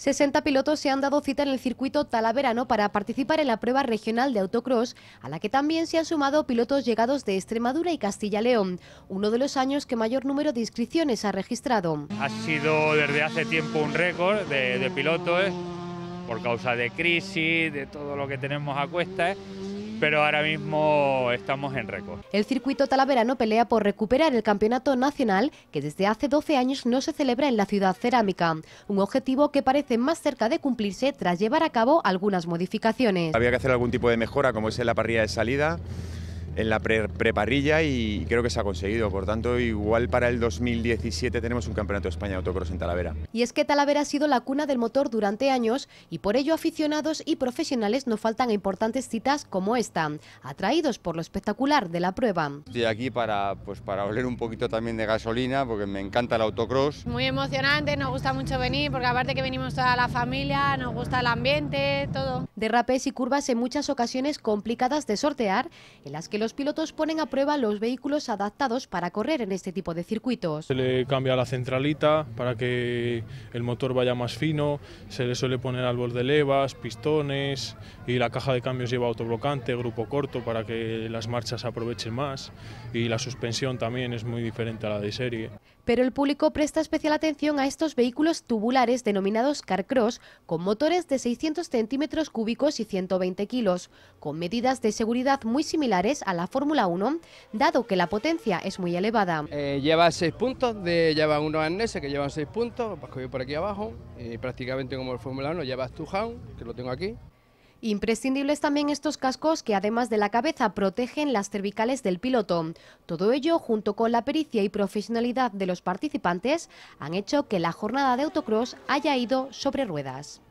60 pilotos se han dado cita en el circuito talaverano para participar en la prueba regional de autocross, a la que también se han sumado pilotos llegados de Extremadura y Castilla-León, uno de los años que mayor número de inscripciones ha registrado. Ha sido desde hace tiempo un récord de, de pilotos por causa de crisis, de todo lo que tenemos a cuestas pero ahora mismo estamos en récord. El circuito talaverano pelea por recuperar el campeonato nacional que desde hace 12 años no se celebra en la ciudad cerámica, un objetivo que parece más cerca de cumplirse tras llevar a cabo algunas modificaciones. Había que hacer algún tipo de mejora como es la parrilla de salida, en la pre y creo que se ha conseguido. Por tanto, igual para el 2017 tenemos un Campeonato de España de Autocross en Talavera. Y es que Talavera ha sido la cuna del motor durante años y por ello aficionados y profesionales no faltan a importantes citas como esta, atraídos por lo espectacular de la prueba. Estoy aquí para, pues, para oler un poquito también de gasolina porque me encanta el autocross. Muy emocionante, nos gusta mucho venir porque aparte que venimos toda la familia, nos gusta el ambiente, todo. Derrapes y curvas en muchas ocasiones complicadas de sortear, en las que los pilotos ponen a prueba los vehículos adaptados para correr en este tipo de circuitos. Se le cambia la centralita para que el motor vaya más fino, se le suele poner árbol de levas, pistones y la caja de cambios lleva autoblocante, grupo corto para que las marchas aprovechen más y la suspensión también es muy diferente a la de serie pero el público presta especial atención a estos vehículos tubulares denominados carcross, con motores de 600 centímetros cúbicos y 120 kilos, con medidas de seguridad muy similares a la Fórmula 1, dado que la potencia es muy elevada. Eh, lleva seis puntos, de, lleva unos arneses que llevan seis puntos, vas por aquí abajo, y prácticamente como el Fórmula 1 llevas tu hound, que lo tengo aquí, Imprescindibles también estos cascos que además de la cabeza protegen las cervicales del piloto. Todo ello, junto con la pericia y profesionalidad de los participantes, han hecho que la jornada de autocross haya ido sobre ruedas.